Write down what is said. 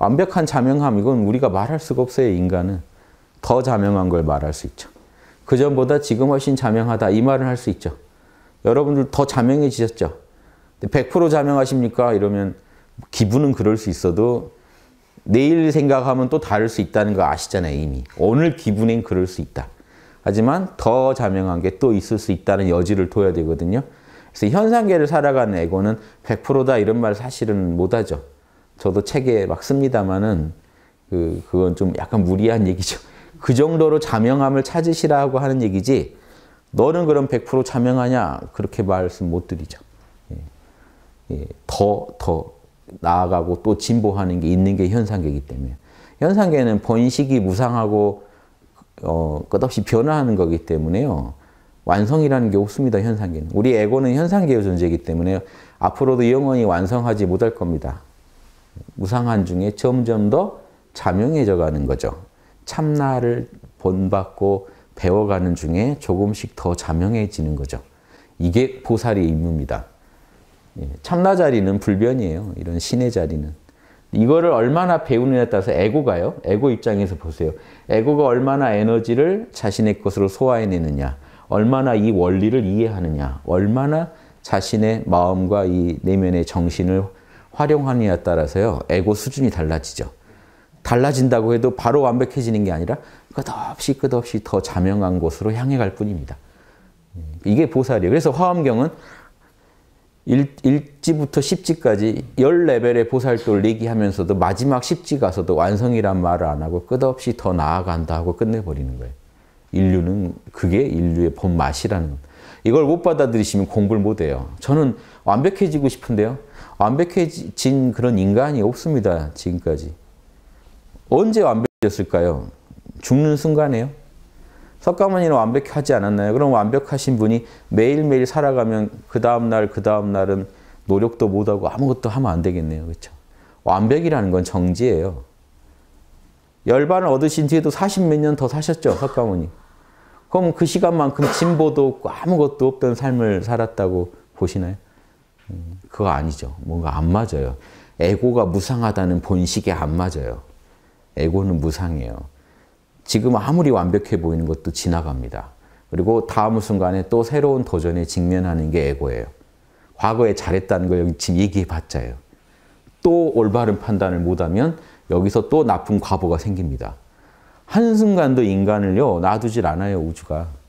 완벽한 자명함 이건 우리가 말할 수가 없어요. 인간은. 더 자명한 걸 말할 수 있죠. 그전보다 지금 훨씬 자명하다 이 말을 할 수 있죠. 여러분들 더 자명해지셨죠. 100% 자명하십니까? 이러면 기분은 그럴 수 있어도 내일 생각하면 또 다를 수 있다는 거 아시잖아요, 이미. 오늘 기분엔 그럴 수 있다. 하지만 더 자명한 게 또 있을 수 있다는 여지를 둬야 되거든요. 그래서 현상계를 살아가는 에고는 100%다 이런 말 사실은 못하죠. 저도 책에 막 씁니다만은 그 그건 좀 약간 무리한 얘기죠. 그 정도로 자명함을 찾으시라고 하는 얘기지. 너는 그럼 100% 자명하냐? 그렇게 말씀 못 드리죠. 예. 예. 더, 더 나아가고 또 진보하는 게 있는 게 현상계이기 때문에. 현상계는 번식이 무상하고, 어, 끝없이 변화하는 거기 때문에요. 완성이라는 게 없습니다, 현상계는. 우리 에고는 현상계의 존재이기 때문에 앞으로도 영원히 완성하지 못할 겁니다. 무상한 중에 점점 더 자명해져 가는 거죠. 참나를 본받고 배워가는 중에 조금씩 더 자명해지는 거죠. 이게 보살의 임무입니다. 예, 참나 자리는 불변이에요. 이런 신의 자리는. 이거를 얼마나 배우느냐에 따라서 에고가요. 에고 입장에서 보세요. 에고가 얼마나 에너지를 자신의 것으로 소화해내느냐, 얼마나 이 원리를 이해하느냐, 얼마나 자신의 마음과 이 내면의 정신을 활용하느냐에 따라서요, 에고 수준이 달라지죠. 달라진다고 해도 바로 완벽해지는 게 아니라 끝없이 끝없이 더 자명한 곳으로 향해 갈 뿐입니다. 음, 이게 보살이에요. 그래서 화엄경은 1, 1지부터 10지까지 14별의 보살도를 얘기하면서도 마지막 10지 가서도 완성이란 말을 안 하고 끝없이 더 나아간다 하고 끝내버리는 거예요. 인류는 그게 인류의 본 맛이라는 이걸 못 받아들이시면 공부를 못 해요. 저는 완벽해지고 싶은데요. 완벽해진 그런 인간이 없습니다. 지금까지. 언제 완벽해졌을까요? 죽는 순간에요. 석가모니는 완벽하지 않았나요? 그럼 완벽하신 분이 매일매일 살아가면 그 다음날 그 다음날은 노력도 못하고 아무것도 하면 안 되겠네요. 그렇죠? 완벽이라는 건 정지예요. 열반을 얻으신 뒤에도 40 몇 년 더 사셨죠, 석가모니. 그럼 그 시간만큼 진보도 없고 아무것도 없던 삶을 살았다고 보시나요? 음, 그거 아니죠. 뭔가 안 맞아요. 에고가 무상하다는 본식에 안 맞아요. 에고는 무상해요. 지금 아무리 완벽해 보이는 것도 지나갑니다. 그리고 다음 순간에 또 새로운 도전에 직면하는 게 에고예요. 과거에 잘했다는 걸 지금 얘기해 봤자요또 올바른 판단을 못하면 여기서 또 나쁜 과보가 생깁니다. 한순간도 인간을요 놔두질 않아요 우주가